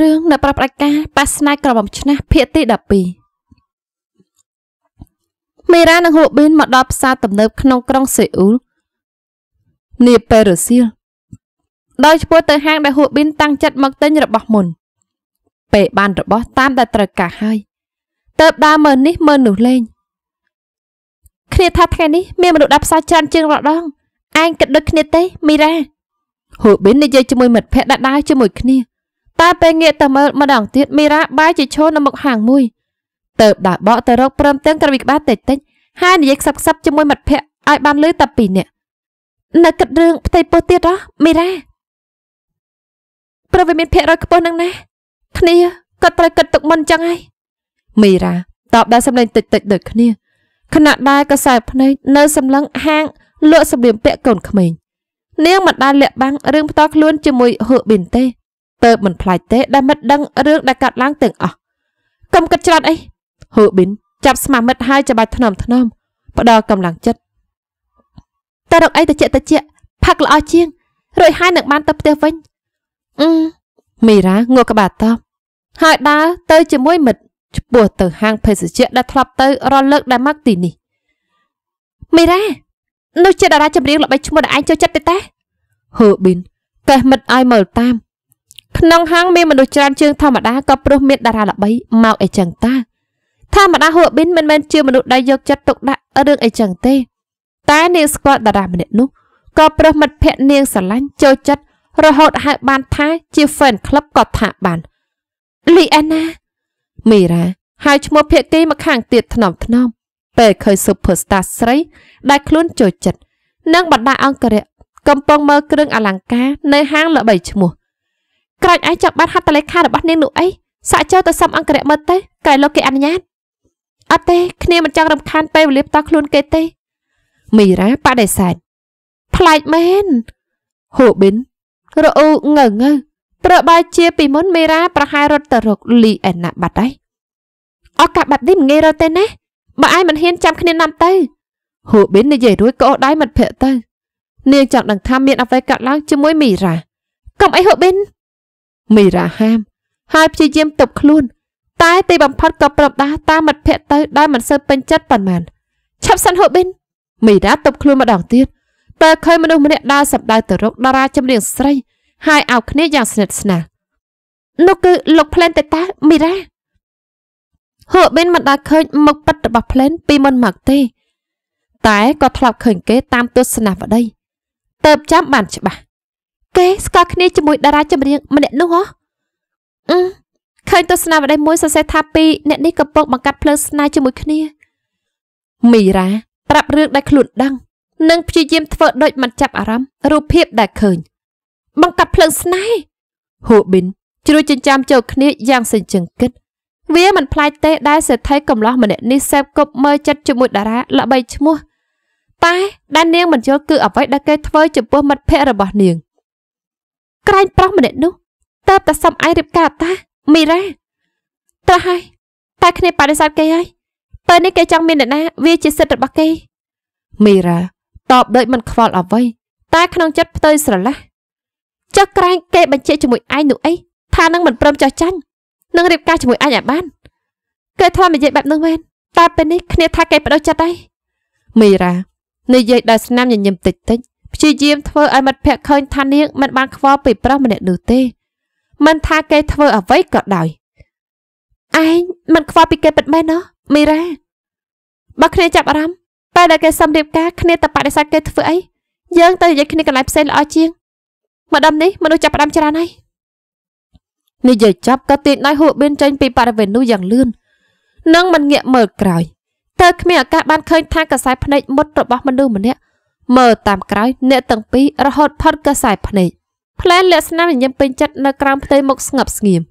រឿងអ្នកប្រប្រាកាប៉ាស្នាយក្រមុំឆ្នាំភាគទី12មេរ៉ានិងហួប៊ីនមកដល់ផ្សារទំនើបក្នុងក្រុងសេអ៊ូលនាពេលរសៀលដោយឈ្មោះទៅហាងដែលហួប៊ីនតាំងចិត្តមកទិញរបស់មុន ពេលបានរបស់ តាមដែលត្រូវការហើយទៅដើរមើលនេះមើលនោះលេង គ្នាថាថ្ងៃនេះមានមនុស្សដល់ផ្សារច្រើនជាងរាល់ដងឯងគិតដូចគ្នាទេមីរ៉ាហូប៊ីននិយាយជាមួយមិត្តភក្តិដែលដើរជាមួយគ្នាតែពេលងាកទៅមើលម្ដងទៀតមីរ៉ាបែរជាឈរនៅមុខហាងមួយទៅដើរបកទៅរកព្រមទាំងក្រវិក្បាលតិចតិចហើយនិយាយខ្សឹបខ្សឹបជាមួយមិត្តភ័ក្តិឲ្យបានលឺតែពីរនាក់នៅគិតរឿងផ្ទៃពោះទៀតហ៎មីរ៉ាប្រវាមានភាគរយខ្ពស់នឹងណាគ្នាគាត់ប្រយគិតទុកមុនចឹងហើយមីរ៉ាតបដោយសម្លេងតិចតិចដូចគ្នាខណៈដែលកសែភ្នែកនៅសម្លឹងហាងលក់សម្លៀកបំពាក់កូនក្មេងនាងមិនដែលលាក់បាំងរឿងផ្ទាល់ខ្លួនជាមួយហឺប៊ីនទេទៅមិនផ្លាច់ទេដែលមិត្តដឹងរឿងដែលកើតឡើងទាំងអស់កុំគិតច្រើនអីហូប៊ីនចាប់ស្មាមិត្តហើយច្របាច់ធ្នមធ្នមផ្ដល់កម្លាំងចិត្តតែរកអីតិចតិចផឹកល្អជាងរួចហើយនឹងបានទៅផ្ទះវិញអឺមីរ៉ាងក់ក្បាលតបហើយដើរទៅជាមួយមិត្តឆ្ពោះទៅហាងភេសជ្ជៈដែលធ្លាប់ទៅរាល់លើកដែលមកទីនេះមីរ៉ានោះជាតារាចម្រៀងល្បីឈ្មោះដែលឯងចូលចិត្តទេតាហឺប៊ីនកេះមិត្តឲ្យមើលតាមក្នុងហាងមានមនុស្សច្រើនជាងធម្មតាក៏ព្រោះមានតារាល្បីមកអីចឹងតាធម្មតាហួប៊ីនមិនមែនជាមនុស្សដែលយកចិត្តទុកដាក់រឿងអីចឹងទេតែនាងស្គាល់តារាម្នាក់នោះក៏ព្រោះមិត្តភក្តិនាងស្រឡាញ់ចូលចិត្តរហូតហៅបានថាជា fan club ក៏ថាបានលីអាណាមីរ៉ាហៅឈ្មោះភៀកគីមកខាងទៀតថ្នមថ្នមពេលឃើញ superstar ស្រីដែលខ្លួនចូលចិត្តនិងបណ្ដាអង្គរៈកំពុងមើលគ្រឿងអលង្ការនៅហាងល្បីឈ្មោះក្រោយឯងចង់បានហត្ថលេខារបស់នាងនោះអីសាក់ចូលទៅសំអង្គរៈមើលទៅក្រោយលោកគេអនុញ្ញាតអត់ទេ គ្នាមិនចង់រំខានពេលវេលាផ្ទាល់ខ្លួនគេទេ មីរ៉ាបដិសេធប្លែកមែនហូប៊ីនរអ៊ូងើងើប្របែជាពីមុនមីរ៉ាប្រហែលរត់ទៅរកលីអេណាបាត់ហើយឱកាសបាត់នេះមិនងាយរត់ទេណាបើឯងមិនហ៊ានចាំគ្នានាំទៅហូប៊ីននិយាយរួចក៏អូសដៃមិត្តភក្តិទៅនាងចង់ដឹងថាមានអ្វីកើតឡើងជាមួយមីរ៉ាកុំអីហូប៊ីនមីរ៉ាហាមហើយព្យាយាមទប់ខ្លួន តែទីបំផុតក៏ប្រដាតាមមិត្តភ័ក្ដិទៅដែលមិនសូវពេញចិត្តប៉ុន្មានឆាប់សិនហូប៊ីនមីរ៉ាទប់ខ្លួនម្ដងទៀតតែឃើញមនុស្សម្នាក់ដើរសម្ដៅទៅរកតារាចម្រៀងស្រី ហើយអោបគ្នាយ៉ាងស្និទ្ធស្នាលនោះគឺលោកផ្លែនតេតាមីរ៉ាហូប៊ីនមិនដែលឃើញមុខពិតរបស់ផ្លែន ពីមុនមកទេតែក៏ធ្លាប់ឃើញគេ តាមទស្សនៈប្តីតើបចាំបានច្បាស់គេស្គាល់គ្នាជាមួយតារាចម្រៀងម្នាក់នោះហ៎អឺឃើញទស្សនាវដ្តីមួយសរសេរថាពីរអ្នកនេះកំពុងបង្កាត់ភ្លើងស្នេហ៍ជាមួយគ្នាមីរ៉ាប្រាប់រឿងដែលខ្លួនដឹង និងព្យាយាមធ្វើដូចមិនចាប់អារម្មណ៍រូបភាពដែលឃើញបង្កាត់ភ្លើងស្នេហ៍ហូប៊ីនជ្រួយចិញ្ចាមចូលគ្នាយ៉ាងសេចក្ដីគិត វាមិនប្លែកទេដែលសេដ្ឋីកំឡោះម្នាក់នេះសេពគប់មើលចិត្តជាមួយតារាល្បីឈ្មោះតែដែលនាងមិនយល់គឺអ្វីដែលគេធ្វើចំពោះមិត្តភក្តិរបស់នាងក្រែងប្រុសម្នាក់នោះតើបតែសុំឯងរៀបការតាមីរ៉ាត្រាស់ហើយតែគ្នាបដិសេធគេហើយពេលនេះគេចង់មានអ្នកណាវាជាសិទ្ធិរបស់គេ មីរ៉ាតបដូចមិនខ្វល់អ្វីតែក្នុងចិត្តផ្ទុយស្រឡះចុះក្រែងគេបញ្ជាក់ជាមួយឯងនោះអីថានឹងមិនព្រមចោះចាញ់នឹងរៀបការជាមួយឯងឲ្យបានគេធ្លាប់និយាយបែបនោះមែនតែពេលនេះគ្នាថាគេបដិសេធចិត្តហើយមីរ៉ានិយាយដោយស្នាមញញឹមតិចតិចព្យាយាមធ្វើឲ្យមិត្តភក្តិឃើញថានាងមិនបានខ្វល់ពីប្រុសម្នាក់នោះទេ មិនថាគេធ្វើអ្វីក៏ដោយឯងមិនខ្វល់ពីគេពិតមែនណោះមីរ៉ាបើគ្នាចាប់អារម្មណ៍ពេលដែលគេសំរៀបការគ្នាទៅបដិសេធគេធ្វើអីយើងទៅនិយាយគ្នាកន្លែងផ្សេងល្អជាងម្ដុំនេះមនុស្សចាប់ផ្ដើមច្រើនហើយនិយាយចាប់ក៏ទាញដៃហួបបៀនចេញពីបរិវេណនោះយ៉ាងលឿននឹងមិនងាកមើលក្រោយតើគ្មានឱកាសបានឃើញថា កសែភ្នែកមុតរបស់មនុស្សម្នាក់មើលតាមក្រោយអ្នកទាំងពីររហូតផុតកសែភ្នែកផ្លែនលក្ខណៈញញឹមពេញចិត្តនៅក្រោមផ្ទៃមុខស្ងប់ស្ងៀម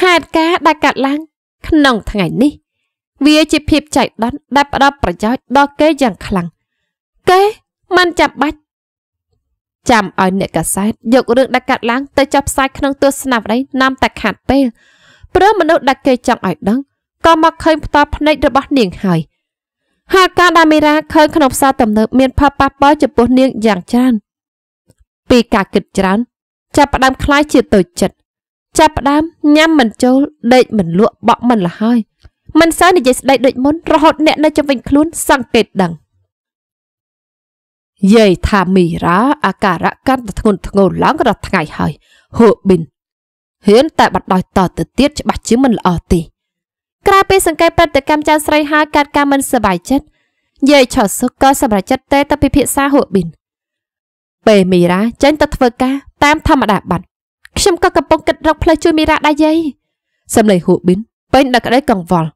ហេតុការណ៍ដែលកាត់ឡើងក្នុងថ្ងៃនេះ វាជាភាពចៃដន្យដែលផ្ដល់ប្រយោជន៍ដល់គេយ៉ាងខ្លាំងគេមិនចាំបាច់ចាំឲ្យអ្នកកាសែតយករឿងដែលកាត់ឡើងទៅចាប់ផ្សាយក្នុងទស្សនាវដ្តីនាំតែខាត់ពេលព្រោះមនុស្សដែលគេចង់ឲ្យដឹងក៏មកឃើញផ្ទាល់ភ្នែករបស់នាងហើយហើយការដែលមីរ៉ាឃើញក្នុងផ្សារទំនើបមានផលប៉ះពាល់ចំពោះនាងយ៉ាងច្រើនពីការគិតច្រើនចាប់ផ្ដើមคล้ายជាតូចចិត្តចាប់ផ្ដើមញ៉ាំមិនចូលដេកមិនលក់បក់មិនលហើយមិនសូវនិយាយស្ដីដូចមុនរហូតអ្នកនៅជុំវិញខ្លួនសង្កេតដឹងយាយថាមីរ៉ាអាការៈកាន់តែធ្ងន់ធ្ងរឡើងរាល់ថ្ងៃហើយហូបប៊ីនហ៊ានតែបដ ாய் តទៅទៀតច្បាស់ជាមិនល្អទេក្រៅពីសង្កេតប្រតិកម្មចៅស្រីហើយកាត់ការមិនសប្បាយចិត្តយាយឆោសុកក៏សម្រេចចិត្តទេទៅពិភាក្សាហួប៊ីនពេលមីរ៉ាចេញទៅធ្វើការតាមធម្មតាបាត់ខ្ញុំក៏កំពុងគិតរកផ្លូវជួយមីរ៉ាដែរយាយសម្លេងហួប៊ីនពេញដល់ក្តីកង្វល់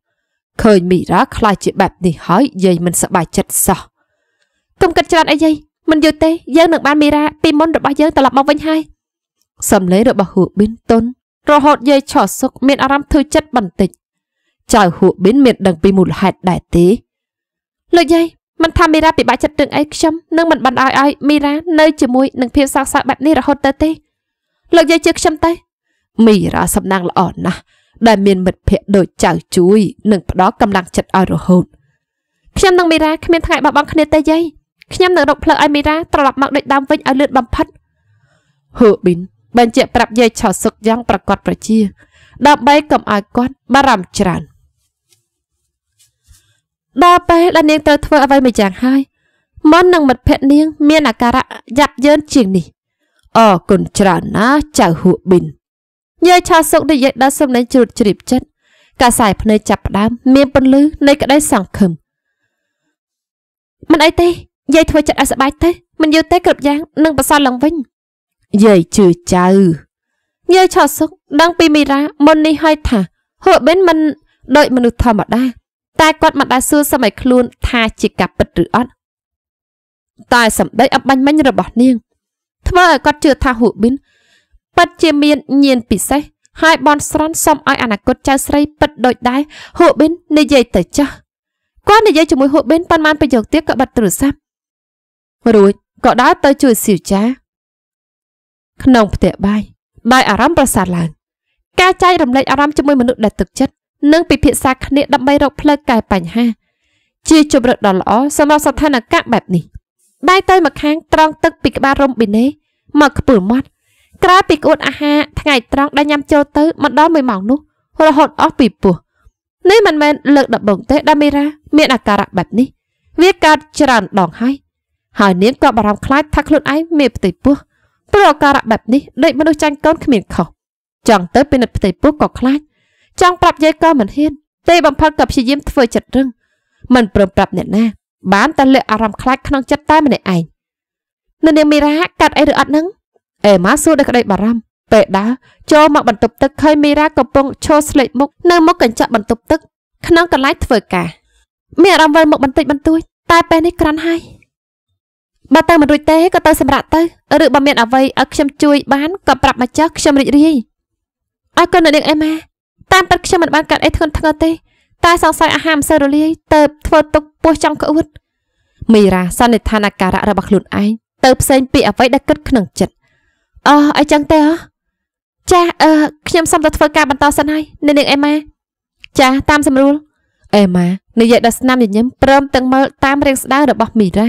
ឃើញមីរ៉ាខ្លាចជាបែបនេះហើយយាយមិនសប្បាយចិត្តសោះកុំគិតច្រើនអីយាយមិនយល់ទេយើងនឹងបានមីរ៉ាពីមុនរបស់យើងត្រឡប់មកវិញហើយសម្លេងរបស់ហួប៊ីនតុនរហូតយាយឆោសុកមានអារម្មណ៍ធុញចិត្តបន្តិចចៅហួបិនមានដឹងពីមូលហេតុដែរទេលោកយាយមិនថាមីរ៉ាពិបាកចិត្តរឿងអីខ្ញុំនឹងមិនបានឲ្យឲ្យមីរ៉ានៅជាមួយនឹងភាពសោកសៅបែបនេះរហូតទៅទេលោកយាយជឿខ្ញុំទៅមីរ៉ាសំណាងល្អណាស់ដែលមានមិត្តភ័ក្តិដូចចៅជួយនឹងផ្ដល់កម្លាំងចិត្តឲ្យរហូតខ្ញុំនឹងមីរ៉ាគ្មានថ្ងៃបបងគ្នាទេយាយខ្ញុំនឹងរកផ្លូវឲ្យមីរ៉ាត្រឡប់មកដូចដើមវិញឲ្យលឿនបំផុតហឺប៊ីនបញ្ជាក់ប្រាប់យាយឆោសុកយ៉ាងប្រកបប្រជា ដើម្បីកុំឲ្យគាត់បារម្ភច្រើនដល់ពេលដែលនាងត្រូវធ្វើអ្វីមួយយ៉ាងហើយមននឹងមិត្តភក្តិនាងមានអាការៈយ៉ាប់យ៉ឺនជាងនេះអរគុណច្រើនណាស់ចៅហួប៊ីនយាយឆាសុកនិយាយដល់សំឡេងជ្រួតជ្រាបចិត្តកាសែភ្នែកចាប់ផ្ដើម មានពន្លឺនៃក្តីសង្ឃឹមមិនអីទេយាយធ្វើចិត្តឲ្យសប្បាយទៅមិនយូរទេគ្រប់យ៉ាងនឹងប្រសើរឡើងវិញយាយជឿចៅយាយឆោសុកដឹងពីមីរ៉ាមុននេះហើយថាហួបេនមិនដូចមនុស្សធម្មតាតែគាត់មិនដែលសួរសម័យខ្លួន ថាជាការពិតឬអត់តែសម្ដីអបាញ់មិញរបស់នាង ធ្វើឲ្យគាត់ជឿថាហ៊ូប៊ីនពិតជាមានញៀនពិសេសហើយបនស្រន់សុំឲ្យអនាគតចៅស្រីពិតដូចដែរហ៊ូប៊ីននិយាយទៅចាស់គាត់និយាយជាមួយហ៊ូប៊ីនប៉ុន្មានប្រយោគទៀតក៏បាត់ទូរស័ព្ទរួចក៏ដើរទៅជួយសៀវចាក្នុងផ្ទះបាយដោយអារម្មណ៍ប្រសើរឡើងការចែករំលែកអារម្មណ៍ជាមួយមនុស្សដែលទឹកចិត្តនិងពិភាក្សាគ្នាដើម្បីរកផ្លូវកែបញ្ហា ជាជម្រើសដ៏ល្អសម្រាប់ស្ថានភាពបែបនេះដៃទៅមកខាង ត្រង់ទឹកពីក្បាលរំប៊ីណេមកខ្ពើមាត់ក្រោយពីក្អួតអាហារថ្ងៃត្រង់ដែលញ៉ាំចូលទៅមិនដល់1ម៉ោងនោះរហូតអស់ពីពោះនេះមិនមែនលើកដំបូងទេដែលមីរ៉ាមានអាការៈបែបនេះ វាកើតច្រើនដងហើយហើយនាងក៏បារម្ភខ្លាចថាខ្លួនឯងមានផ្ទៃពោះព្រោះអាការៈបែបនេះដូចមនុស្សចាញ់កូនគ្មានខុសចង់ទៅពិនិត្យផ្ទៃពោះក៏ខ្លាចចង់ប្រាប់យាយក៏មិនហ៊ានទេបំផិតក៏ព្យាយាមធ្វើចិត្តរឹងមិនព្រមប្រាប់អ្នកណា បានតែលាក់អារម្មណ៍ខ្លាចក្នុងចិត្តតែម្នាក់ឯងនៅនាងមីរ៉ាកាត់អីឬអត់ហ្នឹងអេម៉ាសួរដោយក្តីបារម្ភពេលដើរចូលមកបន្ទប់ទឹកឃើញមីរ៉ាកំពុងឈរស្លេកមុខនៅមុខកញ្ចក់បន្ទប់ទឹកក្នុងកន្លែងធ្វើការមានអារម្មណ៍វិលមុខបន្តិចបន្តួចតែពេលនេះក្រាន់ហើយបើទៅមិនរួចទេក៏ទៅសម្រាប់ទៅឬបើមាន អ្វីឲ្យខ្ញុំជួយ បានក៏ប្រាប់មកចុះខ្ញុំរីករាយអរគុណអ្នកនាងអេម៉ាតាមពិតខ្ញុំមិនបានកាត់អីធ្ងន់ធ្ងរទេតែសង្ស័យអាហារមិនសូវរលាយទៅធ្វើទុកពោះចង់ក្អួតមីរ៉ាសន្និដ្ឋានអាការៈរបស់ខ្លួនឯងទៅផ្សេងពីអ្វីដែលគិតក្នុងចិត្តអោះអីចឹងទេអោះចាស់អឺខ្ញុំសុំទៅធ្វើការបន្តសិនហើយនៅនាងអេម៉ាចាស់តាមសម្រួលអេម៉ានិយាយដល់ស្នាមញញឹមព្រមទាំងមើលតាមរាងស្ដៅរបស់មីរ៉ា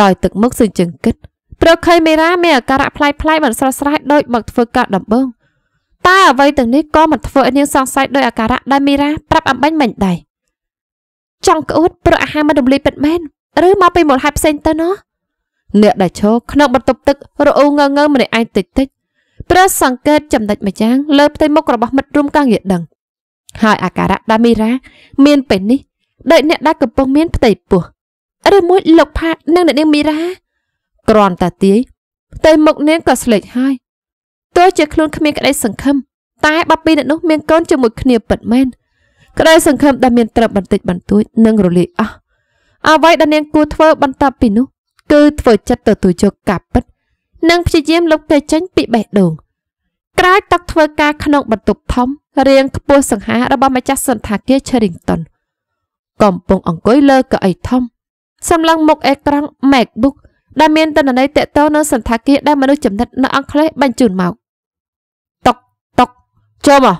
ដោយទឹកមុខសឹងជើងគិតព្រោះឃើញមីរ៉ាមានអាការៈផ្លាយផ្លាយមិនស្រស់ស្រាយដូចមកធ្វើការដំបូងតែអ្វីទាំងនេះក៏មិនធ្វើឲ្យនាងសង្ស័យដោយអាការៈដែលមីរ៉ាប្រាប់អំបញ្ញមិញដែរចង់ក្អួតព្រោះអាហារមិនរំលាយពិតមែនឬមកពីមូលហេតុផ្សេងទៅណោះអ្នកដែលឈរក្នុងបន្ទប់ទឹករអ៊ូងើងើម្នាក់ឯងតិចតិចព្រះសង្កេតចំណិចម្យ៉ាងលើផ្ទៃមុខរបស់មិត្តរួមការងារដឹងហើយអាការៈដាមីរ៉ាមានពេលនេះដូចអ្នកដែលកំពុងមានផ្ទៃពោះឬមួយលោកផាកនិងអ្នកនាងមីរ៉ាគ្រាន់តែទាយផ្ទៃមុខនាងក៏ស្លេកហើយទោះជាខ្លួនគ្មានក្តីសង្ឃឹមតែបាពីអ្នកនោះមានកូនជាមួយគ្នាពិតមែនក្តីសង្ឃឹមដែលមានត្រឹមបន្តិចបន្តួចនឹងរលាយអស់អ្វីដែលនាងគួរធ្វើបន្ទាប់ពីនោះ គឺធ្វើចិត្តទទួលយកការពិត និងព្យាយាមលុបគេចេញពីបេះដូង ក្រោយតាក់ធ្វើការក្នុង បន្ទប់ធំរៀងខ្ពស់សង្ហារបស់ម្ចាស់សន្តាគារ Sherrington កំពុងអង្គុយលើកៅអីធំសម្លឹងមុខអេក្រង់ MacBook ដែលមានតន្ន័យតេតតនៅសន្តាគារដែលមនុស្សចំណិតនៅអង់គ្លេសបញ្ជូនមកចូលមក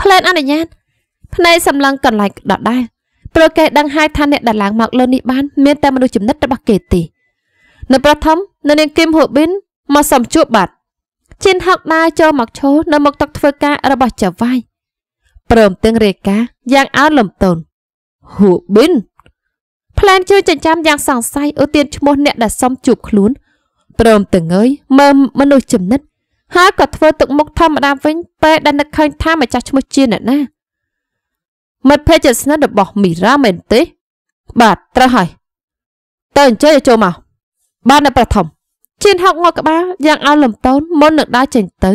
ផ្លែនអនុញ្ញាតភ្នែកសម្លឹងកន្លែងដដែលព្រោះគេដឹងហើយថាអ្នកដែលឡើងមកលើនេះបាន មានតែមនុស្សចំណិតរបស់គេទេនៅប្រធមនៅនាងគឹមហូប៊ីនមកសំជួបបាត់ជិនហុកដើរចូលមកឈរនៅមុខតុធ្វើការរបស់ចៅវាយព្រមទាំងរាយការណ៍យ៉ាងអោនលំទោនហូប៊ីនផ្លែនជួយចិញ្ចាំយ៉ាងសង្ស័យឧទានឈ្មោះអ្នកដែលសុំជួបខ្លួនព្រមទាំងងើយ មើលមនុស្សចំណិតហើយក៏ធ្វើទឹកមុខធម្មតាវិញពេលដែលនឹកឃើញថាម្ចាស់ឈ្មោះជាអ្នកណាមិត្តភ័ក្តិជិតស្និទ្ធរបស់មីរ៉ាមែនទេ បាទត្រូវហើយតើអញ្ជើញចូលមកបាននៅប្រធមជៀនហុកងក់ក្បាលយ៉ាងឲ្យលំតូនមុននឹងដើរចេញទៅ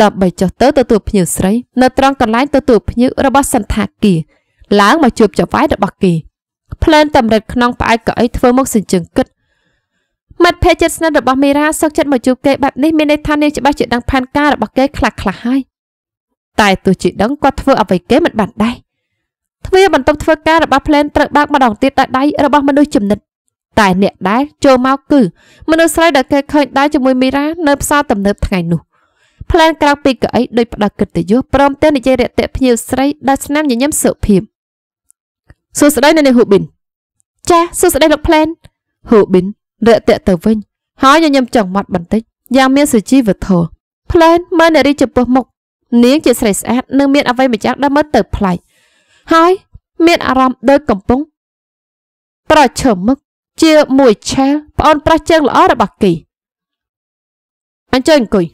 ដើម្បីចុះទៅទទួលភ្ញៀវស្រីនៅត្រង់កន្លែងទទួលភ្ញៀវរបស់សន្តាគារឡើងមកជួបចៅហ្វាយរបស់គេផ្លែនតម្រិតក្នុងផ្អែកកៅអីធ្វើមុខសញ្ជឹងគិតមិត្តភ័ក្តិជិតស្និទ្ធរបស់មីរ៉ាសឹកចិត្តមកជួបគេបែបនេះមានន័យថានាងច្បាស់ជាដឹងផែនការរបស់គេខ្លះខ្លះហើយ តែទោះជាដឹងគាត់ធ្វើអ្វីគេមិនបានដែរទ្វារបន្ទប់ធ្វើការរបស់ផ្លែនត្រូវបើកម្ដងទៀតដោយដៃរបស់មនុស្សចំណិតតែអ្នកដែលចូលមកគឺ មនុស្សស្រីដែលគេឃើញដែរជាមួយមីរ៉ានៅផ្សារទំនើបថ្ងៃនោះផ្លែនក្រៅពីកៅអីដោយផ្ដាកិត្តិយសព្រមទាំងនិយាយរាក់ទាក់ភ្ញៀវស្រីដែលស្នាមញញឹមសុភាពសួស្ដីនៅនេះហ៊ូប៊ីនចាសួស្ដីលោកផ្លែនហ៊ូប៊ីនរាក់ទាក់ទៅវិញហើយញញឹមចង្មត់បន្តិចយ៉ាងមានសុជីវធម៌ផ្លែនមើលនារីចំពោះមុខនាងជាស្រីស្អាតនិងមានអ្វីម្យ៉ាងដែលមើលទៅប្លែកហើយមានអារម្មណ៍ដូចកំពុង ប្រឈមមុខជាមួយឆែលប្អូនប្រុសជើងល្អរបស់គេអញ្ជើញអង្គុយ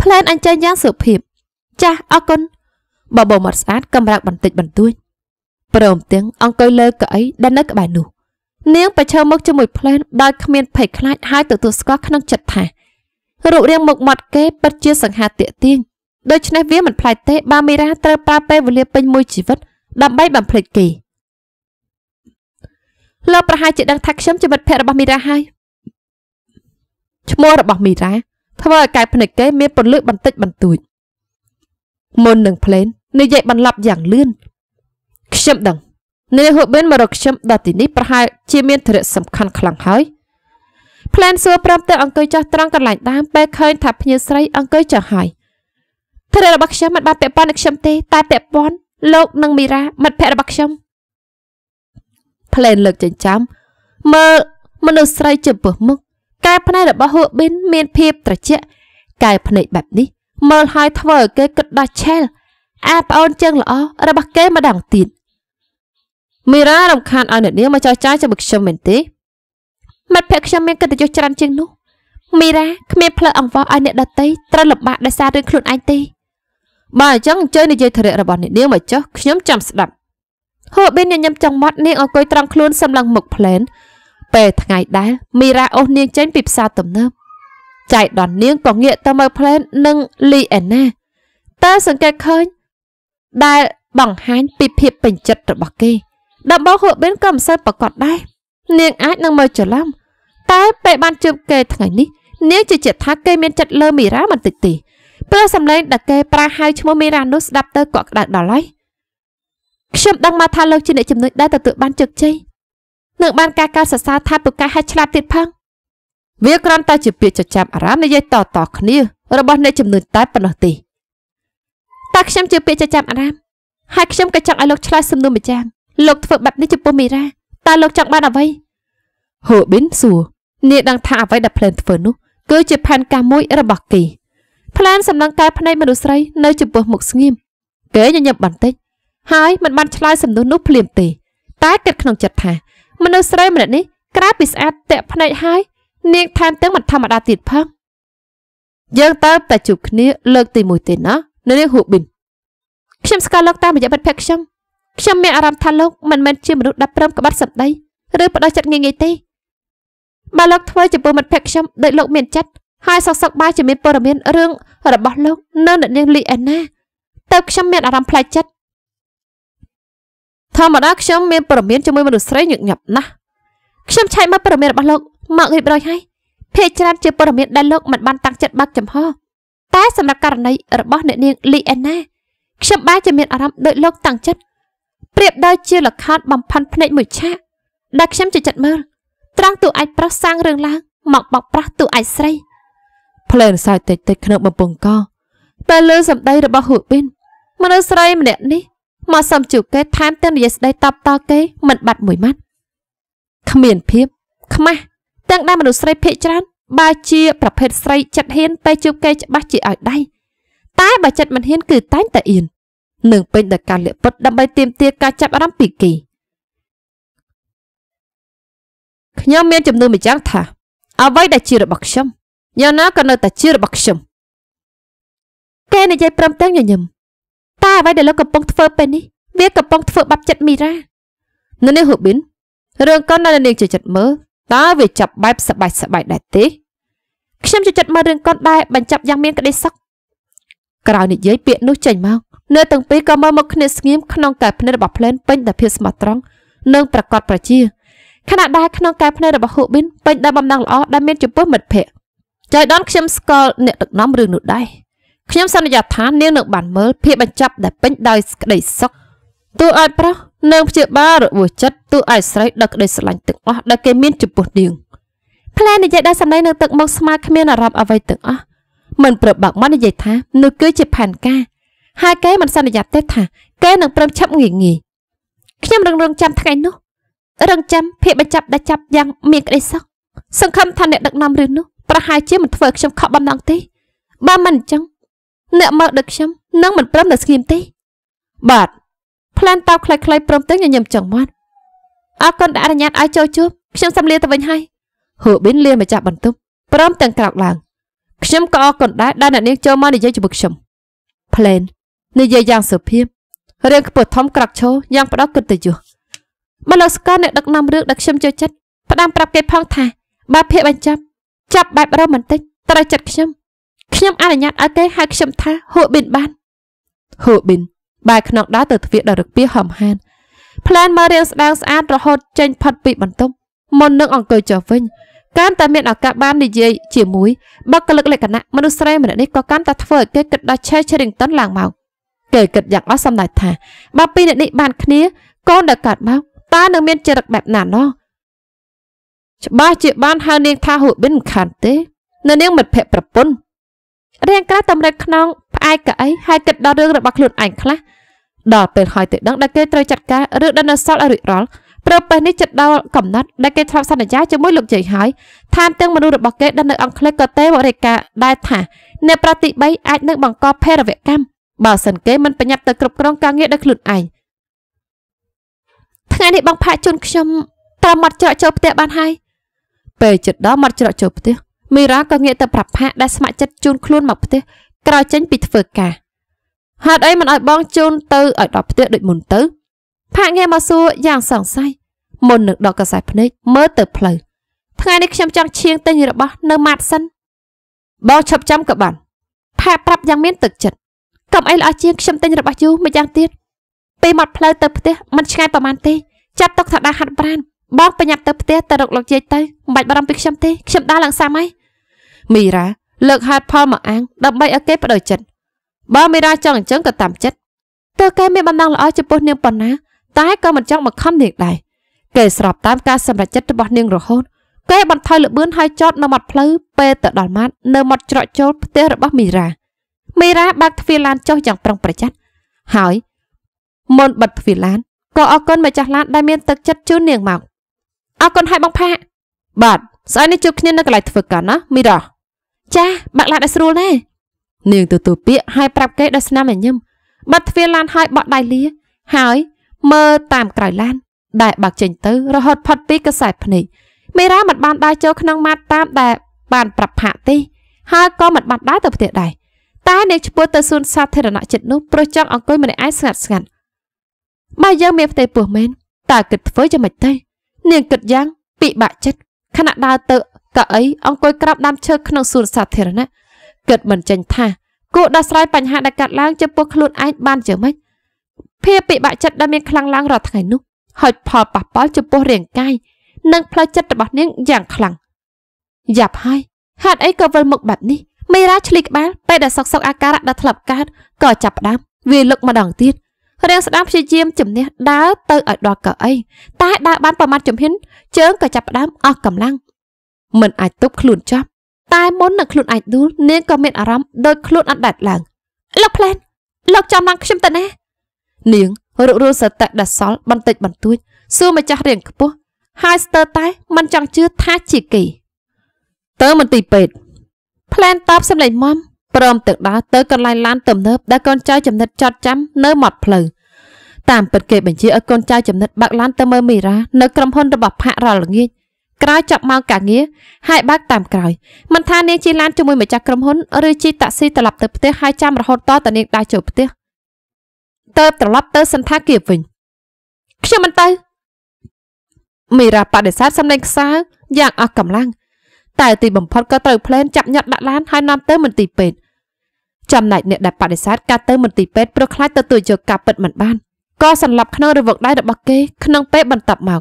ផ្លែនអញ្ជើញយ៉ាងសុភាព ចាស់អរគុណបបោមាត់ស្អាតកំរើកបន្តិចបន្តួចព្រមទាំងអង្គុយលើកៅអីដែលនៅក្បែរនោះនាងប្រឈមមុខជាមួយផ្លែដោយគ្មានភ័យខ្លាចហើយទទួលស្គាល់ក្នុងចិត្តថារូបរាងមុខមាត់គេពិតជាសង្ហាទាក់ទាញដូច្នេះវាមិនប្លែកទេបើមីរ៉ាត្រូវប្រើពេលវេលាពេញមួយជីវិតដើម្បីបំភ្លេចគេលោកប្រហែលជាដឹងថាខ្ញុំជាមិត្តភក្តិរបស់មីរ៉ាហើយឈ្មោះរបស់មីរ៉ាធ្វើឲ្យកែវភ្នែកគេមានពន្លឺបន្តិចបន្តួចមុននឹងផ្លេននិយាយបន្លប់យ៉ាងលឿនខ្ញុំដឹងនាយហួបិនមករកខ្ញុំដល់ទីនេះប្រហែលជាមានធារៈសំខាន់ខ្លាំងហើយផ្លែនសួរប្រាប់ទៅអង្គើចាស់ត្រង់កន្លែងដើមពេលឃើញថាភ្នៀវស្រីអង្គើចាស់ហើយធារៈរបស់ខ្ញុំមិនបានពាក់ព័ន្ធនឹងខ្ញុំទេតែពាក់ព័ន្ធលោក និងមីរ៉ាមិត្តភក្តិរបស់ខ្ញុំផ្លែនលើកចិញ្ចាំមើលមនុស្សស្រីចំពោះមុខកាយភ្នែករបស់ហួបិន មានភាពត្រជាក់កាយភ្នែកបែបនេះ មើលហើយធ្វើឲ្យគេគិតដាស់ឆែលអាប្អូនជើងល្អរបស់គេម្ដងទៀតមីរ៉ារំខានឲ្យអ្នកនាងមកចោះចាយជាមួយខ្ញុំមែនទេមាត់ភ័ក្រខ្ញុំមានកិត្តិយសច្រើនជាងនោះមីរ៉ាគ្មានផ្លូវអង្វរឲ្យអ្នកដតីត្រូវលំបាកដោយសាររឿងខ្លួនឯងទេបើអញ្ចឹងអញ្ជើញនិយាយធរៈរបស់អ្នកនាងមកចុះខ្ញុំចាំស្ដាប់ហូបបិញញញឹមចង់មាត់នាងអង្គុយត្រង់ខ្លួនសម្លឹងមុខផ្លែនពេលថ្ងៃដែលមីរ៉ាអូសនាងចេញពីផ្សារទំនើបចៃដននាងក៏ងាកទៅមើលផ្លែននិងលីអេណាតើសង្កេតឃើញដែលបង្ហាញពីភាពពេញចិត្តរបស់គេដំបងហួបបៀនក៏មិនសូវប្រកបដែរនាងអាចនឹងមើលច្រឡំតែពេលបានជួបគេថ្ងៃនេះនាងជឿជាក់ថាគេមានចិត្តលើមីរ៉ាបន្តិចទេព្រោះសម្លេងដែលគេប្រើហៅឈ្មោះមីរ៉ានោះស្ដាប់ទៅកក់ក្ដៅដល់ហើយខ្ញុំដឹងមកថាលោកជាអ្នកចំណេញដែលទទួលបានជោគជ័យនឹងបានការកោតសរសើរថាពូកែហើយឆ្លាតទៀតផង វាគ្រាន់តែជាពាក្យចចាបអារ៉ាមនិយាយតតគ្នារបស់អ្នកចំណេញតែប៉ុណ្ណោះទេតែខ្ញុំជាពាក្យចចាបអារ៉ាមហើយខ្ញុំក៏ចង់ឲ្យលោកឆ្លើយសំណួរម្យ៉ាងលោកធ្វើបែបនេះចំពោះមីរ៉ាតើលោកចង់បានអ្វី ហូប៊ីនសួរនាងដឹងថាអ្វីដែលផ្លែនធ្វើនោះគឺជាផែនការមួយរបស់គេផ្លែនសម្លឹងកែភ្នែកមនុស្សស្រីនៅចំពោះមុខស្ងៀមគេញញឹមបន្តិចហើយមិនបានឆ្លើយសំណួរនោះភ្លាមទេ តែគិតក្នុងចិត្តថា មនុស្សស្រីម្នាក់នេះក្រៅពីស្អាតតាក់ភ្នែកហើយនាងថែមទាំងមិនធម្មតាទៀតផងយើងតើតែជួបគ្នាលើកទី1ទេណានៅនាងហ៊ូប៊ីនខ្ញុំស្គាល់លោកតាមរយៈមិត្តភក្តិខ្ញុំខ្ញុំមានអារម្មណ៍ថាលោកមិនមែនជាមនុស្សដែលព្រមក្បត់សម្ដីឬបដិសេធងាយងាយទេបើលោកធ្វើចំពោះមិត្តភក្តិខ្ញុំដោយលោកមានចិត្តហើយសោកសោកបាយជាមានព័ត៌មានរឿងរបស់លោក នៅអ្នកនាងលីអេណាតើខ្ញុំមានអារម្មណ៍ផ្លែចិត្តធម្មតាខ្ញុំមានព័ត៌មានជាមួយមនុស្សស្រីញឹកញាប់ណាស់ខ្ញុំឆែកមើលព័ត៌មានរបស់លោកមករៀបរយហើយភាគច្រើនជាព័ត៌មានដែលលោកមិនបានតាំងចិត្តបើកចំហតែសម្រាប់ករណីរបស់អ្នកនាងលីអេណាខ្ញុំបែរជាមានអារម្មណ៍ដោយលោកតាំងចិត្តប្រៀបដូចជាល្ខោនបំផិនភ្នែកមួយឆាកដែលខ្ញុំជិះចិត្តមើលត្រង់ទូឯកប្រុសសាងរឿងឡើងមកបោកប្រាស់ទូឯកស្រី ផ្លែនសើចតិចតិចក្នុងបំពង់កពេលលើសម្ដីរបស់ហ៊ូប៊ីនមនុស្សស្រីម្នាក់នេះមកសំជួបគេថែមទាំងនិយាយស្ដីតបតគេមិនបាត់មួយម៉ាត់គ្មានភាពខ្មាស់ទាំងដែលមនុស្សស្រីភាកច្រើនបើជាប្រភេទស្រីចិត្តហ៊ានទៅជួបគេច្បាស់ជាឲ្យដៃតែបើចិត្តមិនហ៊ានគឺតែងតែអៀននិងពេញដោយការលាក់ពុតដើម្បីទាមទារការចាប់អារម្មណ៍ពីគេខ្ញុំមានចំណឿម្យ៉ាងថាអ្វីដែលជារបស់ខ្ញុំយ៉ាងណាក៏នៅតែជារបស់ខ្ញុំគេនិយាយព្រមទាំងញញឹមតែអ្វីដែលលោកកំពុងធ្វើ ពេលនេះវាកំពុងធ្វើបាបចិត្តមីរ៉ានៅនេះហ៊ូប៊ីនរឿងកូនដែលនាងជាចិត្តមើលតើវាចាប់បែបសបាយសបាយដែរទេខ្ញុំជាចិត្តមើលរឿងកូនដែរបញ្ចប់យ៉ាងមានក្តីសុខក្រោយនិយាយពាក្យនោះចេញមកអ្នកទាំងពីរក៏មើលមកគ្នាស្ងៀមក្នុងកែវភ្នែករបស់ភ្លែនពេញតែភាពស្មោះត្រង់និងប្រកបប្រជាខណៈដែលក្នុងកែវភ្នែករបស់ហ៊ូប៊ីនពេញតែបំណងល្អដែលមានចំពោះមិត្តភ័ក្តិចៃដនខ្ញុំស្គាល់អ្នកដឹកនាំរឿងនោះដែរខ្ញុំសន្យាថានាងនឹងបានមើលភាពបញ្ចប់ដែលពេញដោយក្តីសុខទូឲ្យប្រុសនាងព្យាបាលរបួសចិត្តទូឲ្យស្រីដល់ក្តីស្រឡាញ់ទាំងអស់ដែលគេមានចំពោះនាងផ្លែនិយាយដែលសម្ដែងនៅទឹកមុខស្មាគ្មានអារម្មណ៍អ្វីទាំងអស់មិនប្របាក់មកនិយាយថានោះគឺជាផែនការហើយគេមិនសន្យាទេថាគេនឹងព្រមឈប់ងាយងាយខ្ញុំរឹងរងចាំថ្ងៃនោះរឹងចាំភាពបញ្ចប់ដែលចាប់យ៉ាងមានក្តីសោកសង្ឃឹមថាអ្នកដឹកនាំរឿងនោះប្រហែលជាមិនធ្វើខ្ញុំខកបំណងទេបើមិនអញ្ចឹងអ្នកមើលដូចខ្ញុំនឹងមិនព្រមនៅស្ងៀមទេបាទផ្លានតោខ្លីៗព្រមទាំងញញឹមចង្វាត់អរគុណដែលអនុញ្ញាតឲ្យចូលជួបខ្ញុំសំលាទៅវិញហើយហឺប៊ីនលាម្ចាស់បន្ទប់ព្រមទាំងក្រោកឡើងខ្ញុំក៏អរគុណដែរដែលអ្នកនាងចូលមកនិយាយជាមួយខ្ញុំផ្លេននិយាយយ៉ាងសុភាពរៀងខ្ពស់ធំក្រកឈោយ៉ាងផ្ដោតកិត្តិយសមនស្សការអ្នកដឹកនាំរឿងដែលខ្ញុំចូលចិត្តផ្ដាំប្រាប់គេផងថាបើភាកបញ្ចប់ចាប់បែបរ៉ូមែនទិកត្រូវចិត្តខ្ញុំខ្ញុំអនុញ្ញាតឲ្យទេហៅខ្ញុំថាហូប៊ីនបានហូប៊ីនបែរខ្នងដើរទៅទ្វារដល់រឹកពីហំហានផ្លែនមើលរាងស្ដាងស្អាតរហូតចេញផុតពីបន្ទប់មុននឹងអង្គុយចុះវិញកាន់តែមានឱកាសបាននិយាយ ជាមួយបុគ្គលិកលក្ខណៈមនុស្សស្រីម្នាក់នេះក៏កាន់តែធ្វើឲ្យគេគិតដល់ឆេឈរិងតុនឡើងមកគេគិតយ៉ាងអស់សម្ដេចថាបើពីរនាក់នេះបានគ្នា កូនដែលកើតមកតើនឹងមានចរិតបែបណាណោះច្បាស់ជាបានហៅនាងថាហ៊ូប៊ិនខានទេនៅនាងមិត្តភក្តិប្រពន្ធរៀងក្រៅតម្រិតខ្នងផ្អែកកៅអីហើយគិតដល់រឿងរបស់ខ្លួនឯងខ្លះដល់ពេលហើយទៅដឹងដែលគេត្រូវចាត់ការរឿងដែលនៅសល់ឲ្យរួចរាល់ប្រពៃនេះចិត្តដល់កំណត់ដែលគេធ្លាប់សន្យាជាមួយលោកជ័យហើយថែមទាំងមនុស្សរបស់គេដែលនៅអង់គ្លេសក៏ទេបរិការដែលថាអ្នកប្រតិបីអាចនឹងបង្កភេរវកម្មបើសិនគេមិនប្រញាប់ទៅគ្រប់គ្រងការងារដោយខ្លួនឯងថ្ងៃនេះបងផាកជូនខ្ញុំត្រឹមមាត់ច្រកចូលផ្ទះបានហើយពេលជិតដល់មាត់ច្រកចូលផ្ទះមីរ៉ាក៏ងាកទៅប្រាប់ផាកដែលស្ម័គ្រចិត្តជូនខ្លួនមកផ្ទះក្រោយចេញពីធ្វើការហេតុអីមិនឲ្យបងជូនទៅឲ្យដល់ផ្ទះដូចមុនទៅផាកងាកមកសួរយ៉ាង សង្ស័យមុននឹងដកកសែភ្នែកមើលទៅផ្លូវថ្ងៃនេះខ្ញុំចង់ឈៀងទិញរបស់នៅម៉ាត់សិនបងឈប់ចាំក៏បានផាកប្រាប់យ៉ាងមានទឹកចិត្តកំអីល្អជាងខ្ញុំទិញរបស់យូម្យ៉ាងទៀតពេលមកផ្លូវទៅផ្ទះมันឆ្ងាយប្រហែលទេចាប់ទុកថាដាហាត់ប្រានបងប្រញាប់ទៅផ្ទះទៅរកលោកយាយទៅមិនបាច់បារម្ភពីខ្ញុំទេខ្ញុំដើរឡើងសាមហើយមីរ៉ាលើកហេតុផលមកអាំងដើម្បីឲ្យគេបដិចិត្តបើមីរ៉ាចង់អញ្ចឹងក៏តាមចិត្តតើគេមានបំណងល្អចំពោះនាងប៉ុណ្ណា តែក៏មិនចង់បង្ខំនាងដែរគេស្របតាមការសម្រេចចិត្តរបស់នាងរហូតគេបន្ថយលបឿនហើយចតនៅមាត់ផ្លូវពេលទៅដល់មាត់នៅមាត់ច្រកចូលផ្ទះរបស់មីរ៉ាមីរ៉ាបើកទ្វារឡានចុះយ៉ាង ប្រុងប្រយ័ត្នហើយ មុនបិទទ្វារឡានក៏អរគុណម្ចាស់ឡានដែល មានទឹកចិត្តជូននាងមកអរគុណហើយបងផាបាទស្អែកនេះជួបគ្នានៅកន្លែងធ្វើការណាមីរ៉ាចាស់បើកឡានឲ្យស្រួលណានាងទទួលពាក្យហើយប្រាប់គេដោយស្នាមញញឹមបិទទ្វារឡានហើយបក់ដៃលាហើយ មើលតាមក្រោយឡាន ដែលបើកចេញទៅរហូតផុតពីកសែតភ្នែកមេរ៉ាមិនបានដើរចូលក្នុងម៉ាត់តាមដែលបានប្រាប់ផាកទេហើយក៏មិនបានដើរទៅផ្ទះដែរតែអ្នកឈ្មោះទៅសួនសាធារណៈចិត្តនោះប្រុសចង់អង្គុយម្នាក់ឯងស្ងាត់ស្ងាត់បើយើងមានផ្ទៃពោះមែនតើគិតធ្វើយ៉ាងម៉េចទៅនាង គិតយ៉ាងពិបាកចិត្តខណៈដើរទៅកៅអីអង្គុយក្រាបដើមឈើក្នុងសួនសាធារណៈគិតមិនចេញថាគួរដោះស្រាយបញ្ហាដែលកើតឡើងចំពោះខ្លួនឯងបានយ៉ាងម៉េចភាពពិបាកចិត្តដែលមានខ្លាំងឡើងរាល់ថ្ងៃនោះហើយផលប៉ះពាល់ចំពោះរាងកាយនិងផ្លូវចិត្តរបស់នាងយ៉ាងខ្លាំងយ៉ាប់ហើយហេតុអីក៏វិលមកបែបនេះមេរ៉ាឆ្លីក្បាលពេលដែលសុកសុកអាការៈដែលធ្លាប់កើតក៏ចាប់ផ្ដើមវាលឹកម្ដងទៀតរាំងស្ដាំព្យាយាមជំនះដើរទៅឲ្យដល់កៅអីតែដើរបានប្រមាត់ជំហានជើងក៏ចាប់ផ្ដើមអស់កម្លាំងមិនអាចទប់ខ្លួនចាប់តែមុននឹងខ្លួនអាចដួលនាងក៏មានអារម្មណ៍ដូចខ្លួនអត់ដាច់ឡើងលោកផ្លែនលោកចាំឡើងខ្ញុំទៅណា នាងរុករស់សតៈដសល់បន្តិចបន្តួចសួរម្ចាស់រៀងខ្ពស់ហើយស្ទើរតែមិនចង់ជឿថាជាគេទៅមន្ទីរពេទ្យផ្លែនតបសម្លេចមុំព្រមទាំងដើរទៅកន្លែងឡាន ទំនើបដែលកូនចៅចំណិតចត់ចាំនៅមាត់ផ្លូវតាមពិតគេបញ្ជាឲ្យកូនចៅចំណិតបាក់ឡានទៅមើលមីរ៉ានៅក្រុមហ៊ុនរបស់ផាក់រាល់ល្ងាចក្រោយចាប់ម៉ោងការងារហើយបាក់តាមក្រោយមិនថានាងជិះឡានជាមួយម្ចាស់ក្រុមហ៊ុនឬជិះតាក់ស៊ីត្រឡប់ទៅផ្ទះហើយចាំរហូតតទៅនាងដើរចូលផ្ទះទៅត្រឡប់ទៅសន្តាគារវិញ ខ្ញុំមិនទៅមីរ៉ាបដិសេធសំឡេងខ្សៅយ៉ាងអស់កម្លាំងតែទីបំផុតក៏ត្រូវផ្លែនចាប់ញាត់ដាក់ឡានហើយនាំទៅមន្ទីរពេទ្យចំណែកអ្នកដែលបដិសេធការទៅមន្ទីរពេទ្យព្រោះខ្លាចទទួលយកការពិតមិនបានក៏សន្លប់ក្នុងរវឹកដៃរបស់គេក្នុងពេលបន្ទាប់មក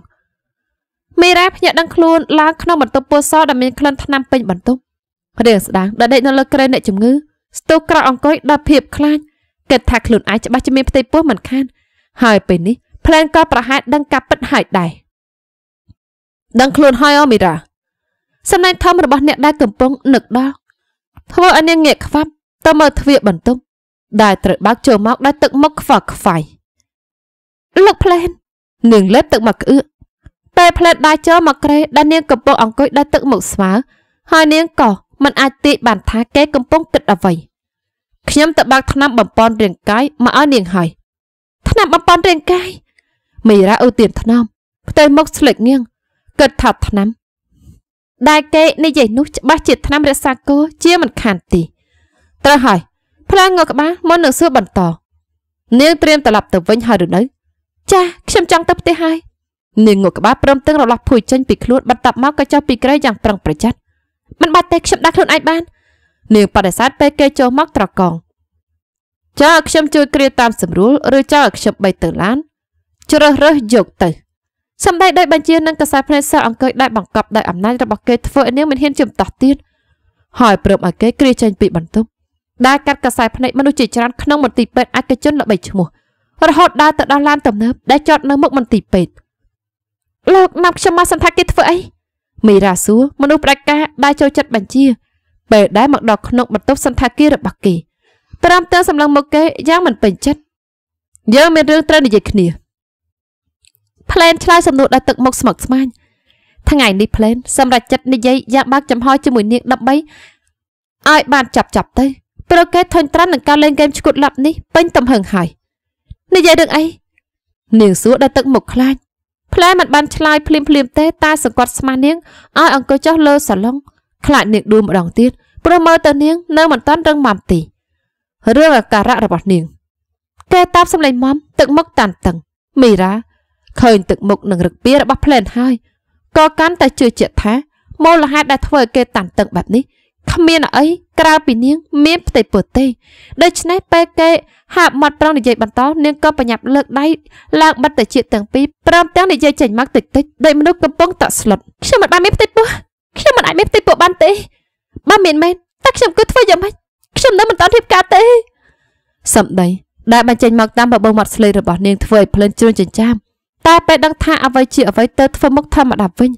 មីរ៉ាភ្ញាក់ដឹងខ្លួនឡើងក្នុងបន្ទប់ពូសដែលមានក្លិនថ្នាំពេញបន្ទប់រឿងស្ដាងដែលដេក នៅលើក្រែអ្នកជំងឺស្ទុះក្រោកអង្គុយដល់ភាពខ្លាចគិតថាខ្លួនឯងច្បាស់ជាមានផ្ទៃពោះមិនខាន ហើយពេលនេះផ្លែនក៏ប្រហែលដឹងការពិតហើយដែរដឹងខ្លួនហើយអូមីរ៉ាសំឡេងធំរបស់អ្នកដែលកំពុងនឹកដល់ធ្វើឲ្យនាងងាកខ្វាប់ទៅមើលទ្វារបន្ទប់ដែលត្រូវបើកចូលមកដោយទឹកមុខខ្វក់ខ្វាយលោកផ្លែននាងលេបទឹកមកក្អឺតែផ្លែតដើរចូលមកក្រេដែលនាងកំពុងអង្គុយដោយទឹកមុខស្មើហើយនាងក៏មិនអាចទាយបានថាគេកំពុងគិត អ្វីខ្ញុំទៅបើកថ្នាំបំពន់រាងកាយមកឲ្យនាងហើយថ្នាំបំពន់រាងកាយមីរ៉ាឧទានថ្នមផ្ទៃមុខស្លេកងៀងគិតថាថ្នាំដែលគេនិយាយនោះច្បាស់ជាឆ្នាំរក្សាគោជាមិនខានទីត្រូវហើយផ្លាងងក់ក្បាលមុននឹងសួរបន្តនាងត្រៀមត្រឡប់ទៅវិញហើយឬនៅចាស់ខ្ញុំចង់ទៅផ្ទះហើយនាងងក់ក្បាលព្រមទាំងរលាស់ភួយចេញពីខ្លួនបន្ទាប់មកក៏ចុះពីក្រៃយ៉ាងប្រឹងប្រយ័ត្នមិនបាច់ទេខ្ញុំដាក់ខ្លួនឯងបាននាងបដិសេធពេលគេចូលមកត្រកងចើខ្ញុំជួយគ្រាតាមស្រួលឬចើខ្ញុំបីទៅឡានជ្រើសរើសយកទៅសម្ដីដោយបញ្ជានិងកសែភ្នែកសើអង្គើដែលបង្កប់ដោយអំណាចរបស់គេធ្វើឲ្យនាងមិនហ៊ានជំទាស់ទៀតហើយព្រមឲ្យគេគ្រាចេញពីបន្ទប់ដែលកាត់កសែភ្នែកមនុស្សជាច្រើនក្នុងមន្ទីរពេទ្យឯកជនល្បីឈ្មោះរហូតដល់ទៅដល់ឡានទំនើបដែលចតនៅមុខមន្ទីរពេទ្យលោកណាប់ខ្ញុំមកសន្តាគារធ្វើអីមីរ៉ាសួរមនុស្សផ្ដាច់ការ ដែលចូលចិត្តបញ្ជាពេលដែលមកដល់ក្នុងបន្ទប់សន្តាគាររបស់គេតាមតើសម្លឹងមកគេយ៉ាងមិនពេញចិត្តយើងមានរឿងត្រូវនិយាយគ្នាផ្លែនឆ្លើយសំណួរដោយទឹកមុខស្មុគស្មាញថ្ងៃនេះផ្លែនសម្រាប់ចិត្តនិយាយយ៉ាងបើកចំហជាមួយនាង13ឲ្យបានចាប់ចាប់ទៅប្រកេតធន់ត្រាន់នឹងការលេងហ្គេមឈួតលាប់នេះពេញទំហឹងហើយនិយាយរឿងអីនាងសួរដោយទឹកមុខខ្លាចផ្លែមិនបានឆ្លើយភ្លាមភ្លាមទេតែសង្កត់ស្មានាងឲ្យអង្គុយចុះលើសាឡុងខ្លាចនាងដួលម្ដងទៀតព្រោះមើលទៅនាងនៅមិនតាន់រឹងមាំទីរឿងអាការៈរបស់នាងគេតាមសម្លេងមមទឹកមុខតានតឹងមីរ៉ាឃើញទឹកមុខនិងរឹកពីរបស់ផ្លែនហើយក៏កាន់តែជឿជាក់ថាមូលហេតុដែលធ្វើឲ្យគេតាន់តឹងបែបនេះគ្មានអីក្រៅពីនាងមានផ្ទៃពោះទេដូច្នេះពេលគេហាប់មាត់ប្រងនិយាយបន្តនាងក៏ប្រញាប់លើកដៃឡើងបិទតិចទាំងពីរព្រមទាំងនិយាយចេញមកតិចតិចដោយមនុស្សកំពុងតក់ស្លុតខ្ញុំមិនបានមានផ្ទៃពោះខ្ញុំមិនអាចមានផ្ទៃពោះបានទេបើមានមែនតែខ្ញុំគឺធ្វើយ៉ាងម៉េចខ្ញុំនៅមិនតាន់រៀបការទេសម្ដីដែលបញ្ចេញមកតាមបបោមាត់ស្លេករបស់នាងធ្វើឲ្យភ្លើនជ្រុញចិញ្ចាមតែពេលដឹងថាអ្វីជាអ្វីទៅធ្វើមុខធម្មតាវិញ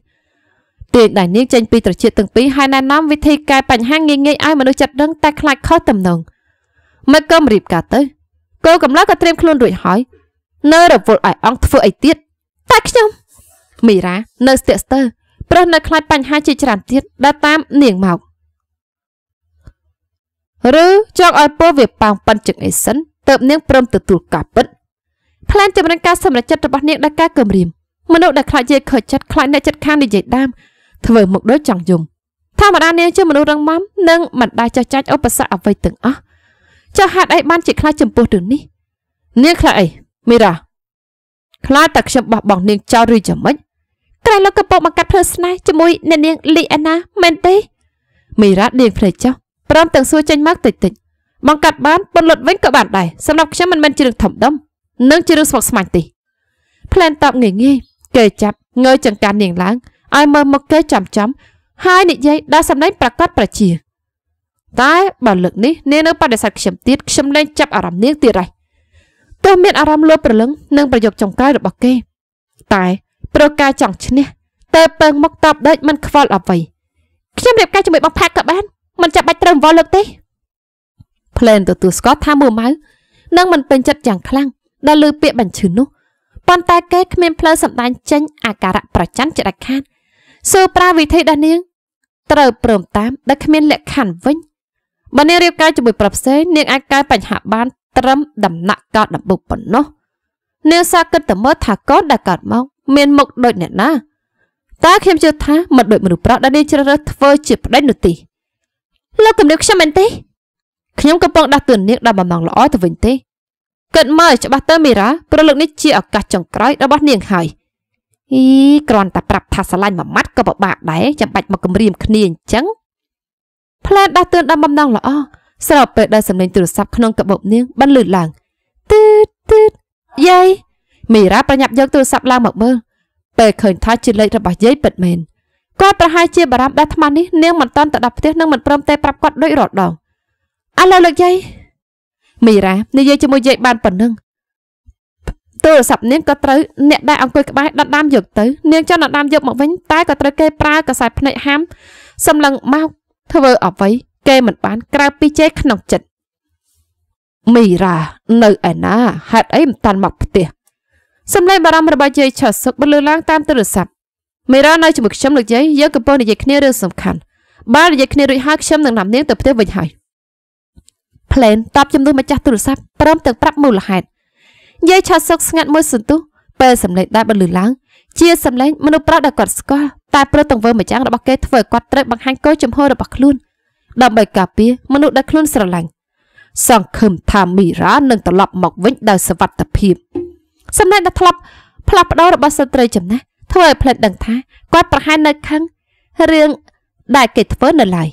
ទាញដែលនាងចេញពីត្រចៀកទាំងពីរហើយណែនាំវិធីកែបញ្ហាងាយងាយឲ្យមនុស្សចិត្តដឹងតែខ្លាចខុសទំនងមិនក៏រៀបការទៅគោកំឡោះក៏ត្រៀមខ្លួនរួចហើយនៅរវល់ឲ្យអង្គធ្វើអីទៀតតែខ្ញុំមីរ៉ានៅស្ទាក់ស្ទើរព្រោះនៅខ្លាចបញ្ហាជាច្រើនទៀតដែលតាមនាងមកឬចង់ឲ្យពលវាប៉ោងប៉ិនជឹងអេសិនទៅ នាងព្រមទទួលការពិតផ្លែនចម្រើនការសម្រេចចិត្តរបស់នាងដល់ការគំរាមមនុស្សដែលខ្លាចយាយខើចចិត្តខ្លាចអ្នកចិត្តខាងនិយាយដើមធ្វើមកដូចចង់យំធម្មតានាងជាមនុស្សរឹងមាំនិងមិនដែលចេះចាច់ឧបសគ្គអ្វីទាំងអស់ចុះហេតុអីបានជាខ្លាចចំពោះរឿងនេះនាងខ្លាចអីមីរ៉ាខ្លាចតែខ្ញុំបោះបង់នាងចោលឬយ៉ាងម៉េចក្រែងលោកកពុកមកកាត់ភ្លើស្នេហ៍ជាមួយអ្នកនាងលីអេណាមែនទេមីរ៉ាដៀងភ្លេចចុះព្រមទាំងសួរចេញមកតិចតិចបង្កាត់បានប៉ុនលុតវិញក៏បានដែរសម្រាប់ខ្ញុំមិនមែនជារឿងធំដុំនិងជារឿងស្មុគស្មាញទេផ្លែនតបងាយងាយគេចាប់ងើចង្ការនាងឡើងឲ្យមើលមកគេចំចំហើយនិយាយដល់សម្ដែងប្រកាសប្រជា តែបើលើកនេះនាងនៅបដិសេធខ្ញុំទៀតខ្ញុំលែងចាប់អារម្មណ៍នាងទៀតហើយទោះមានអារម្មណ៍លោភប្រលឹងនឹងប្រយោគចុងក្រោយរបស់គេ តែប្រការចង់ឈ្នះតែពឹងមកតបដេកមិនខ្វល់អ្វីខ្ញុំរៀបការជាមួយបងផាក់ក៏បានមិនចាំបាច់ត្រូវវល់លើកទេផ្លែនទទួលស្គាល់ថាមួម៉ៅនឹងមិនពេញចិត្តយ៉ាងខ្លាំងដែលលើពាក្យបញ្ឈឺនោះប៉ុន្តែគេគ្មានផ្លូវសម្ដែងចេញអាការៈប្រច័ណ្ឌជាដាច់ខាតសើប្រាវិធីដល់នាងត្រូវព្រមតាមដែលគ្មានលក្ខខណ្ឌវិញបើនាងរៀបការជាមួយប្រុសផ្សេងនាងអាចកែបញ្ហាបានត្រឹមដំណាក់កោតដំបូកប៉ុណ្ណោះនាងសាគិតទៅមើលថាកូនដែលកើតមកមានមុខដូចអ្នកណាតើខ្ញុំជឿថាមិនដូចមនុស្សប្រុសដែលនាងជ្រើសរើសធ្វើ ជាប្តីនោះទេលោកគំនិតខ្ញុំមែនទេខ្ញុំកំពុងដាស់តឿននាងដល់បំងល្អទៅវិញទេគិតមើលច្បាស់ទៅមីរ៉ាព្រលឹកនេះជាឱកាសចុងក្រោយរបស់នាងហើយអីគ្រាន់តែប្រាប់ថាស្រឡាញ់មួយម៉ាត់ក៏ពិបាកដែរចាំបាច់មកគំរាមគ្នាអញ្ចឹងផ្លែដាស់តឿនដល់បំណងល្អស្របពេលដែលសំឡេងទូរស័ព្ទក្នុងកាបូបនាងបានលឺឡើងតឺតឺតយាយមីរ៉ាប្រញាប់យកទូរស័ព្ទឡើងមកមើលពេលឃើញថាជាលេខរបស់យាយពិតមែនគាត់ប្រហែលជាបារម្ភដល់អាត្មានេះនាងមិនតន់ទៅដល់ផ្ទះនឹងមិនព្រមទេប្រាប់គាត់ដូចរាល់ដងឥឡូវលោកយាយមីរ៉ានិយាយជាមួយយាយបានប៉ុណ្ណឹងទូរស័ព្ទនាងក៏ត្រូវអ្នកដែលអង្គុយក្បែរដណ្ដើមយកទៅនាងចង់ដណ្ដើមយកមកវិញតែក៏ត្រូវគេប្រើកសែតភ្នែកហាមសម្លឹងមកធ្វើអ្វី គេមិនបាន ក្រៅពីជេរក្នុងចិត្តមីរ៉ានៅឯណាហេតុអីមិនតាន់មកផ្ទះសម្លេងបារម្ភរបស់យាយឆាសឹកបន្លឺឡើងតាមទូរស័ព្ទមីរ៉ានៅជាមួយខ្ញុំលោកយាយយើងកំពុងនិយាយគ្នារឿងសំខាន់បើនិយាយគ្នារួចហើយខ្ញុំនឹងនាំនាងទៅផ្ទះវិញហើយផ្លែនតបជំនួសម្ចាស់ទូរស័ព្ទព្រមទាំងប្រាប់មូលហេតុយាយឆាសុកស្ងាត់មួយសន្ទុះពេលសម្លេងដែលបន្លឺឡើងជាសម្លេងមនុស្សប្រុសដែលគាត់ស្គាល់តែព្រោះទង្វើម្ចាំងរបស់គេធ្វើឲ្យគាត់ត្រូវបង្ហាញកោចំហររបស់ខ្លួនដើម្បីការពារមនុស្សដែលខ្លួនស្រឡាញ់សង្ឃឹមថាមីរ៉ានឹងត្រឡប់មកវិញដោយសុវត្ថិភាពសម្លេងដែលធ្លាប់ផ្លាស់ប្ដូររបស់ស្ត្រីចំណាស់ធ្វើឲ្យផ្លេតដឹងថាគាត់ប្រហែលនៅខាងរឿងដែលគេធ្វើនៅឡើយ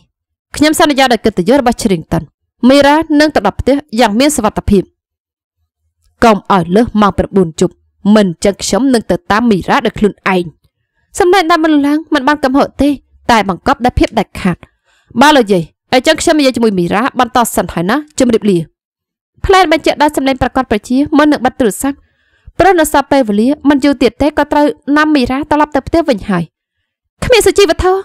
ខ្ញុំសន្យាដោយកិត្តិយសរបស់ជ្រៀងតុនមីរ៉ានឹងទៅដល់ផ្ទះយ៉ាងមានសុវត្ថិភាពកុំឲ្យលើសម៉ោង9យប់មិនចឹងខ្ញុំនឹងទៅតាមមីរ៉ាដោយខ្លួនឯងសម្ដែងដែលមិនឡើងមិនបានកំហុសទេតែបង្កប់ដែលភាពដាច់ខាតបើលោកយាយអញ្ចឹងខ្ញុំនិយាយជាមួយមីរ៉ាបន្តសិនហើយណាជំរាបលាផ្លែបញ្ជាក់ដែលសម្លេងប្រកាសប្រជាមិននឹងបិទទូរស័ព្ទប្រុសនៅសពេលវេលាមិនយូរទៀតទេក៏ត្រូវនាំមីរ៉ាត្រឡប់ទៅផ្ទះវិញហើយគ្មានសុជីវធម៌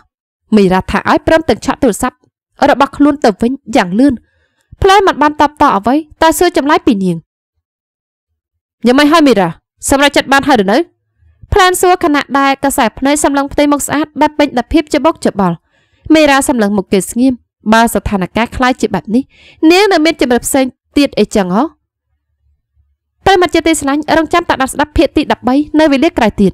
មីរ៉ាថាឲ្យព្រមទាំងឆក់ទូរស័ព្ទរបស់ខ្លួនទៅវិញយ៉ាងលឿនផ្លែមិនបានតបតអ្វីតែសួរចម្លើយពីនាងញ៉ាំមិនហើយមីរ៉ាសម្រាប់ចិត្តបានហើយឬនៅផ្លានសួរខណៈដែលកសែភ្នែកសម្លឹងផ្ទៃមុខស្អាតបែបពេញដភិបច្បុកច្បល់មេរ៉ាសម្លឹងមុខគេស្ងៀមបើស្ថានភាពคล้ายជាបែបនេះនាងនៅមានជំរឿផ្សេងទៀតអីចឹងហ៎ប្រិមត្តជាទេសនាញ់រងចាំតាក់ដាប់ស្ដាប់ភាគទី13នៅវេលាក្រោយទៀត